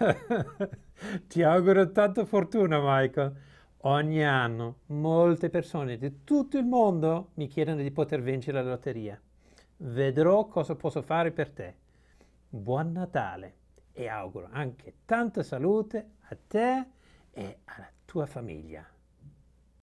Ti auguro tanta fortuna, Michael. Ogni anno molte persone di tutto il mondo mi chiedono di poter vincere la lotteria. Vedrò cosa posso fare per te. Buon Natale e auguro anche tanta salute a te e alla tua famiglia.